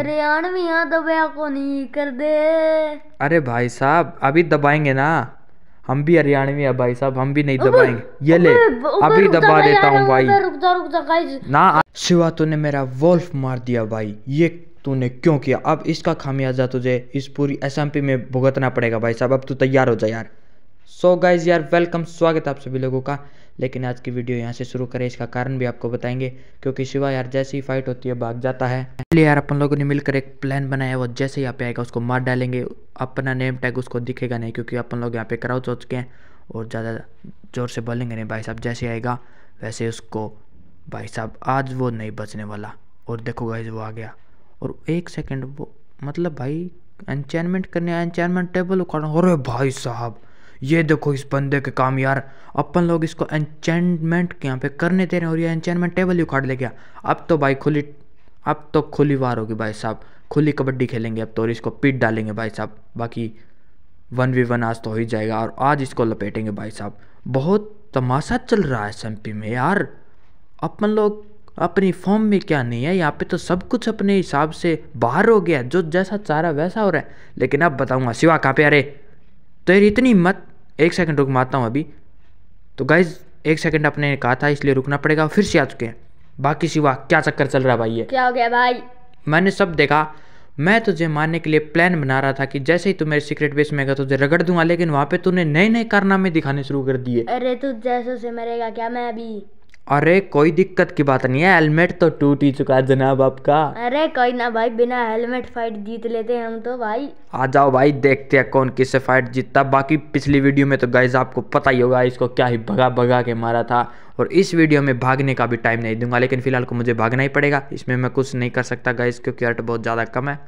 हरियाणवी यहाँ दबाया को नहीं कर दे अरे भाई साहब अभी दबाएंगे ना हम भी हरियाणवी है भाई साहब हम भी नहीं दबाएंगे ये ले अभी दबा देता हूँ भाई रुक रुक जा जा ना शिवा तूने मेरा वोल्फ मार दिया भाई ये तूने क्यों किया अब इसका खामियाजा तुझे इस पूरी एस में भुगतना पड़ेगा भाई साहब अब तू तैयार हो जा यार सो so गाइज यार वेलकम स्वागत है आप सभी लोगों का लेकिन आज की वीडियो यहाँ से शुरू करें इसका कारण भी आपको बताएंगे क्योंकि शिवा यार जैसे ही फाइट होती है भाग जाता है इसलिए यार अपन लोगों ने मिलकर एक प्लान बनाया वो जैसे ही यहाँ पे आएगा उसको मार डालेंगे अपना नेम टैग उसको दिखेगा नहीं क्योंकि अपन लोग यहाँ पे क्राउच हो चुके हैं और ज़्यादा ज़ोर से बोलेंगे नहीं भाई साहब जैसे आएगा वैसे उसको भाई साहब आज वो नहीं बचने वाला और देखो गाइज वो आ गया और एक सेकेंड वो मतलब भाई एनचैनमेंट करने एनचैनमेंट टेबल उखाड़ना अरे भाई साहब ये देखो इस बंदे के काम यार अपन लोग इसको एंचेंटमेंट यहाँ पे करने दे रहे हैं और ये एंचेंटमेंट टेबल ही उखाड़ ले गया अब तो भाई खुली अब तो खुली वार होगी भाई साहब खुली कबड्डी खेलेंगे अब तो और इसको पीट डालेंगे भाई साहब बाकी वन वी वन आज तो हो ही जाएगा और आज इसको लपेटेंगे भाई साहब बहुत तमाशा चल रहा है एस में यार अपन लोग अपनी फॉर्म में क्या नहीं है यहाँ पे तो सब कुछ अपने हिसाब से बाहर हो गया जो जैसा चारा वैसा हो रहा है लेकिन अब बताऊँगा शिवा कहाँ पे अरे तेरी इतनी मत एक सेकंड रुक मारता हूँ अभी तो गाइज एक सेकंड आपने कहा था इसलिए रुकना पड़ेगा फिर से आ चुके हैं बाकी सिवा क्या चक्कर चल रहा है भाई ये क्या हो गया भाई मैंने सब देखा मैं तुझे मारने के लिए प्लान बना रहा था कि जैसे ही तू मेरे सीक्रेट बेस में गया तुझे रगड़ दूंगा लेकिन वहाँ पे तूने नए नए कारनामे दिखाने शुरू कर दिए अरे तू जैसे से मरेगा क्या मैं अभी अरे कोई दिक्कत की बात नहीं है हेलमेट तो टूट ही चुका है जनाब आपका अरे कोई ना भाई बिना हेलमेट फाइट जीत लेते हैं हम तो भाई आ जाओ भाई देखते हैं कौन किससे फाइट जीतता बाकी पिछली वीडियो में तो गाइज आपको पता ही होगा इसको क्या ही भगा भगा के मारा था और इस वीडियो में भागने का भी टाइम नहीं दूंगा लेकिन फिलहाल को मुझे भागना ही पड़ेगा इसमें मैं कुछ नहीं कर सकता गाइज क्योंकि अर्ट बहुत ज़्यादा कम है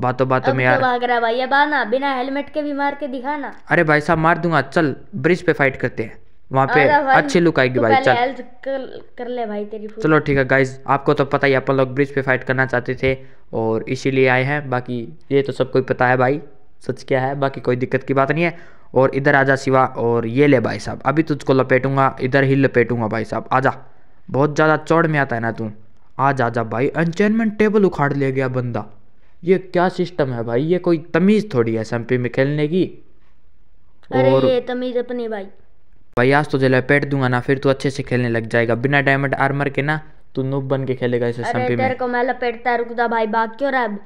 बातों बातों में तो यार भाग रहा भाई अब आना बिना हेलमेट के भी मार के दिखाना अरे भाई साहब मार दूंगा चल ब्रिज पे फाइट करते हैं वहाँ पे अच्छी लुक आएगी भाई चल कर, ले भाई तेरी चलो ठीक है गाइज आपको तो पता ही अपन लोग ब्रिज पे फाइट करना चाहते थे और इसीलिए आए हैं बाकी ये तो सबको पता है भाई सच क्या है बाकी कोई दिक्कत की बात नहीं है और इधर आजा शिवा और ये ले भाई साहब अभी तुझको लपेटूंगा इधर ही लपेटूंगा भाई साहब आजा बहुत ज़्यादा चौड़ में आता है ना तू आज आजा भाई एंटेनमेंट टेबल उखाड़ ले गया बंदा ये क्या सिस्टम है भाई ये कोई तमीज़ थोड़ी है एस में खेलने की अरे और ये तमीज़ अपनी भाई भाई आज तो जला पेट दूंगा ना फिर तू अच्छे से खेलने लग जाएगा बिना डायमंड आर्मर के ना तू नूब बन के खेलेगा इसे एसएमपी में को मैं लपेटता रुक जा भाई भाग क्यों रहा है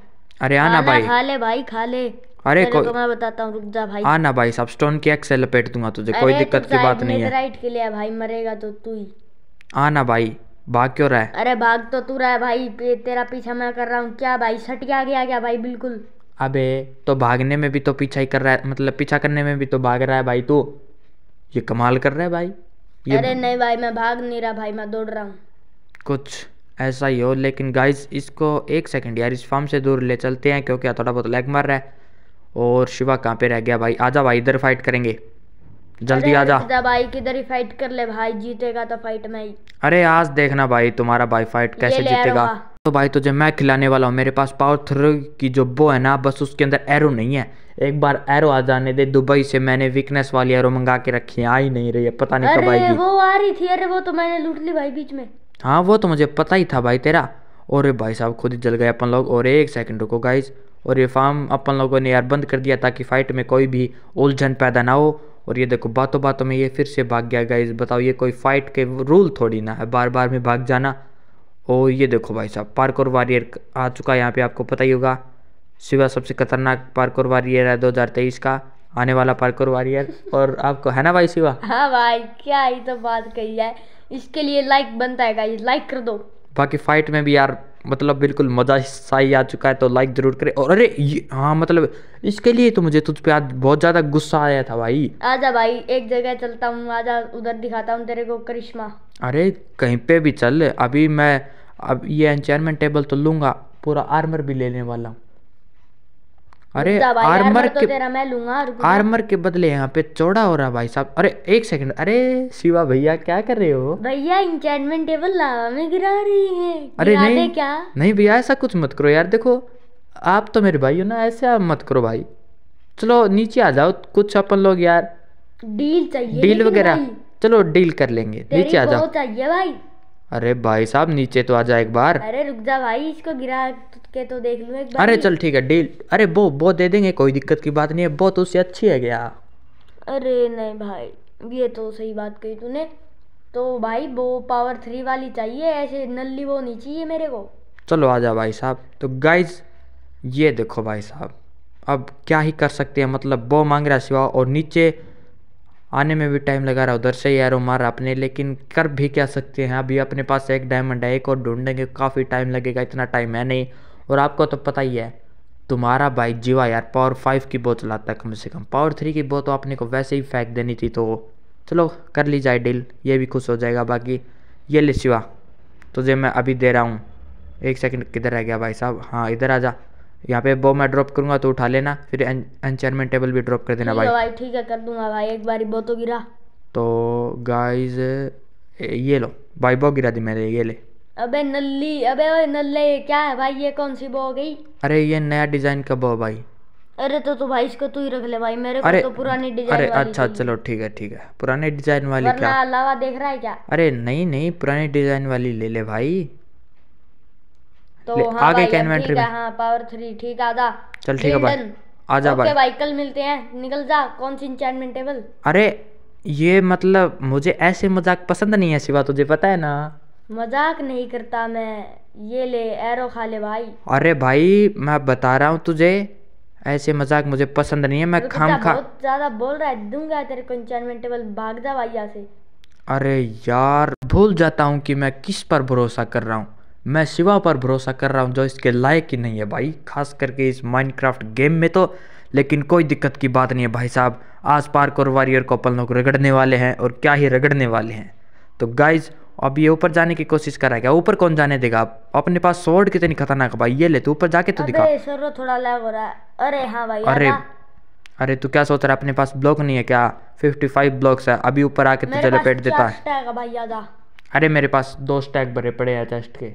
अरे आना भाई खा ले भाई खा ले अरे को मैं बताता हूँ रुक जा भाई आना भाई सब स्टोन की एक्स से लपेट दूंगा तुझे कोई दिक्कत की बात नहीं है राइट के लिए भाई मरेगा तो तू ही आना भाई भाग क्यों रहा है अरे भाग तो तू रहा है भाई तेरा पीछा मैं कर रहा हूँ क्या भाई सट गया आ गया क्या भाई बिल्कुल अबे तो भागने में भी तो पीछा ही कर रहा है मतलब पीछा करने में भी तो भाग रहा है भाई तू ये कमाल कर रहे हैं भाई ये अरे नहीं भाई मैं भाग नहीं रहा भाई मैं दौड़ रहा हूँ कुछ ऐसा ही हो लेकिन गाइस इसको एक सेकंड यार इस फार्म से दूर ले चलते हैं क्योंकि थोड़ा बहुत लैग मार रहा है और शिवा कहाँ पे रह गया भाई आजा भाई इधर फाइट करेंगे जल्दी आ जा भाई किधर ही फाइट कर ले भाई जीतेगा तो फाइट में ही अरे आज देखना भाई तुम्हारा भाई फाइट कैसे जीतेगा तो भाई तुझे मैं खिलाने वाला हूँ मेरे पास पावर थ्रो की जो बो है ना बस उसके अंदर एरो नहीं है एक बार एरो आ जाने दे दुबई से मैंने वीकनेस वाली एरो मंगा के रखी है आ ही नहीं रही है पता नहीं कब आएगी वो आ रही थी अरे वो तो मैंने लूट ली भाई बीच में हाँ वो तो मुझे पता ही था भाई तेरा और भाई साहब खुद ही जल गए अपन लोग और एक सेकंड रुको गाइज और ये फार्म अपन लोगों ने यार बंद कर दिया ताकि फाइट में कोई भी उलझन पैदा ना हो और ये देखो बातों बातों में ये फिर से भाग गया गाइज बताओ ये कोई फाइट के रूल थोड़ी ना है बार बार में भाग जाना और ये देखो भाई साहब पार्कोर वारियर आ चुका है यहाँ पे आपको पता ही होगा सिवा सबसे खतरनाक पार्कोर वारियर है तेईस का आने वाला पार्कोर वारियर और आपको है ना भाई सिवा हाँ भाई क्या ही तो बात कही है इसके लिए लाइक बनता है लाइक कर दो बाकी फाइट में भी यार मतलब बिल्कुल मज़ा ही आ चुका है तो लाइक ज़रूर करें और अरे ये हाँ मतलब इसके लिए तो मुझे तुझ पे आज बहुत ज़्यादा गुस्सा आया था भाई आजा भाई एक जगह चलता हूँ आजा उधर दिखाता हूँ तेरे को करिश्मा अरे कहीं पे भी चल अभी मैं अब ये एंचेयरमेंट टेबल तो लूंगा पूरा आर्मर भी लेने वाला हूँ अरे आर्मर तो तेरा मैं लूंगा आर्मर के बदले यहाँ पे चौड़ा हो रहा भाई साहब अरे एक सेकंड अरे शिवा भैया क्या कर रहे हो भैया इंचमेंट टेबल लावा में गिरा रही है अरे नहीं क्या नहीं भैया ऐसा कुछ मत करो यार देखो आप तो मेरे भाई हो ना ऐसे आप मत करो भाई चलो नीचे आ जाओ कुछ अपन लोग यार डील चाहिए डील वगैरह चलो डील कर लेंगे नीचे आ जाओ चाहिए भाई अरे भाई साहब नीचे तो आ जा एक बार अरे रुक जा भाई इसको गिरा के तो देख लू एक बार अरे चल ठीक है डील अरे वो वो दे देंगे कोई दिक्कत की बात नहीं है बहुत उससे अच्छी है क्या अरे नहीं भाई ये तो सही बात कही तूने तो भाई वो पावर थ्री वाली चाहिए ऐसे नल्ली वो नहीं चाहिए मेरे को चलो आ जा भाई साहब तो गाइज ये देखो भाई साहब अब क्या ही कर सकते हैं मतलब वो मांग रहा सिवा और नीचे आने में भी टाइम लगा रहा उधर से यार मार आपने लेकिन कर भी क्या सकते हैं अभी अपने पास एक डायमंड है एक और ढूंढेंगे काफ़ी टाइम लगेगा इतना टाइम है नहीं और आपको तो पता ही है तुम्हारा भाई जीवा यार पावर फाइव की बोत लाता है कम से कम पावर थ्री की बोतल आपने को वैसे ही फेंक देनी थी तो चलो कर ली जाए डील ये भी खुश हो जाएगा बाकी ये ले शिवा तुझे मैं अभी दे रहा हूँ एक सेकंड किधर रह गया भाई साहब हाँ इधर आ जा यहाँ पे बो मैं ड्रॉप करूंगा तो उठा लेना फिर एंचरमेंट टेबल भी ड्रॉप कर देना भाई भाई ठीक है कर दूंगा भाई एक बार बो तो गिरा तो गाइज ये लो भाई बो गिरा दी मेरे ये ले अबे नल्ली अबे ओए नल्ले क्या है भाई ये कौन सी बो हो गई अरे ये नया डिजाइन का बो भाई अरे तो तो भाई इसको तू ही रख ले भाई मेरे अरे, को तो पुरानी डिजाइन अरे वाली अच्छा चलो ठीक है ठीक है पुरानी डिजाइन वाली क्या अलावा देख रहा है क्या अरे नहीं नहीं पुरानी डिजाइन वाली ले ले भाई तो हाँ आ क्या इन्वेंट्री में हाँ पावर थ्री ठीक आजा चल ठीक है भाई आजा भाई भाई कल मिलते हैं निकल जा कौन सी इंचमेंट टेबल अरे ये मतलब मुझे ऐसे मजाक पसंद नहीं है शिवा तुझे पता है ना मजाक नहीं करता मैं ये ले एरो खा ले भाई अरे भाई मैं बता रहा हूँ तुझे ऐसे मजाक मुझे पसंद नहीं है मैं खाम खा बहुत ज्यादा बोल रहा है दूंगा तेरे को टेबल भाग जा भाई यहाँ से अरे यार भूल जाता हूँ कि मैं किस पर भरोसा कर रहा हूँ मैं शिवा पर भरोसा कर रहा हूँ जो इसके लायक ही नहीं है भाई खास करके इस माइनक्राफ्ट गेम में तो लेकिन कोई दिक्कत की बात नहीं है भाई साहब आस पार्क और वारियर को अपन लोग रगड़ने वाले हैं और क्या ही रगड़ने वाले हैं तो गाइज अब ये ऊपर जाने की कोशिश क्या ऊपर कौन जाने देगा आप अपने पास सोर्ड कितनी खतरनाक भाई ये ले तो ऊपर जाके तो दिखा थोड़ा लैग हो रहा है अरे हाँ भाई अरे अरे तू क्या सोच रहा है अपने पास ब्लॉक नहीं है क्या 55 ब्लॉक्स है अभी ऊपर आके तुझे लपेट देता है अरे मेरे पास दो स्टैग भरे पड़े हैं चेस्ट के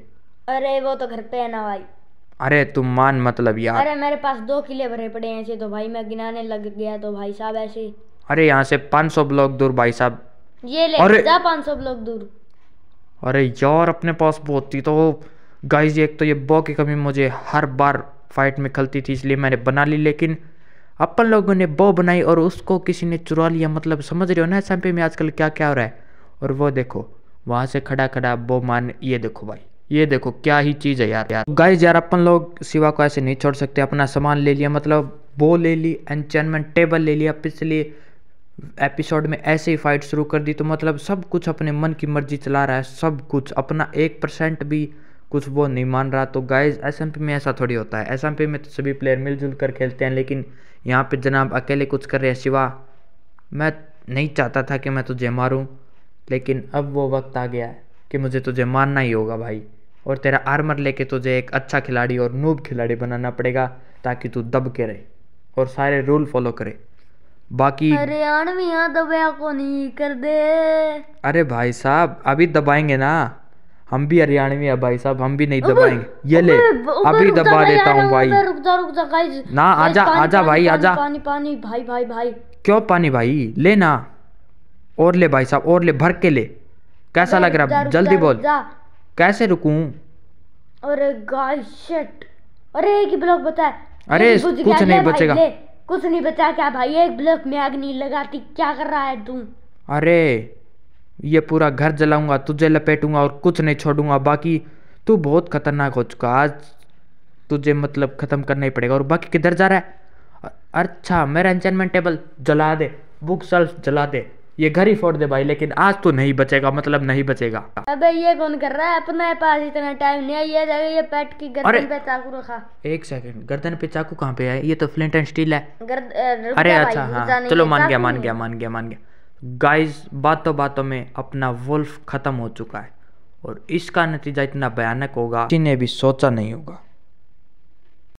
अरे वो तो घर पे है ना भाई अरे तुम मान मतलब यार अरे मेरे पास दो किले भरे पड़े हैं ऐसे तो भाई मैं गिनाने लग गया तो भाई साहब ऐसे अरे यहाँ से पाँच सौ ब्लॉक दूर भाई साहब ये ले अरे जा पाँच सौ ब्लॉक दूर अरे यार अपने पास बहुत थी तो गाइस एक तो ये बॉ की कमी मुझे हर बार फाइट में खलती थी इसलिए मैंने बना ली लेकिन अपन लोगों ने बॉ बनाई और उसको किसी ने चुरा लिया मतलब समझ रहे हो ना एस में आजकल क्या क्या हो रहा है और वो देखो वहाँ से खड़ा खड़ा बो मान ये देखो भाई ये देखो क्या ही चीज़ है यार यार तो गाइज यार अपन लोग शिवा को ऐसे नहीं छोड़ सकते अपना सामान ले लिया मतलब बो ले ली एंचनमेंट टेबल ले लिया पिछले एपिसोड में ऐसे ही फाइट शुरू कर दी तो मतलब सब कुछ अपने मन की मर्जी चला रहा है सब कुछ अपना एक परसेंट भी कुछ वो नहीं मान रहा तो गाइज एस में ऐसा थोड़ी होता है एस में तो सभी प्लेयर मिलजुल कर खेलते हैं लेकिन यहाँ पे जनाब अकेले कुछ कर रहे हैं शिवा मैं नहीं चाहता था कि मैं तुझे मारूँ लेकिन अब वो वक्त आ गया है कि मुझे तुझे मानना ही होगा भाई और तेरा आर्मर लेके तुझे एक अच्छा खिलाड़ी और नूब खिलाड़ी बनाना पड़ेगा ताकि तू दब के रहे और सारे रूल फॉलो करे बाकी हरियाणवी दबाया को नहीं कर दे अरे भाई साहब अभी दबाएंगे ना हम भी हरियाणवी है भाई साहब हम भी नहीं दबाएंगे ये ले अभी दबा देता हूँ भाई रुक जा रुक जा गाइस ना आजा आजा भाई आजा पानी पानी भाई भाई भाई क्यों पानी भाई ले ना और ले भाई साहब और ले भर के ले कैसा लग रहा है जल्दी बोल कैसे रुकूं अरे शिट अरे एक ही ब्लॉक बचा है अरे कुछ नहीं बचेगा कुछ नहीं बचा क्या भाई एक ब्लॉक में आग नहीं लगाती क्या कर रहा है तू अरे ये पूरा घर जलाऊंगा तुझे लपेटूंगा और कुछ नहीं छोड़ूंगा बाकी तू बहुत खतरनाक हो चुका आज तुझे मतलब ख़त्म करना ही पड़ेगा और बाकी किधर जा रहा है अच्छा मेरा एंचमेंट टेबल जला दे बुक सेल्फ जला दे ये घर ही फोड़ दे भाई लेकिन आज तो नहीं बचेगा मतलब नहीं बचेगा अबे ये कौन कर रहा है अपने पास इतना टाइम नहीं है ये ये पेट की गर्दन पे चाकू रखा एक सेकंड गर्दन पे चाकू कहाँ पे है ये तो फ्लिंट एंड स्टील है गर्द, अरे अच्छा हाँ चलो मान गया मान गया मान गया मान गया गाइज बातों बातों में अपना वुल्फ खत्म हो चुका है और इसका नतीजा इतना भयानक होगा किसी ने भी सोचा नहीं होगा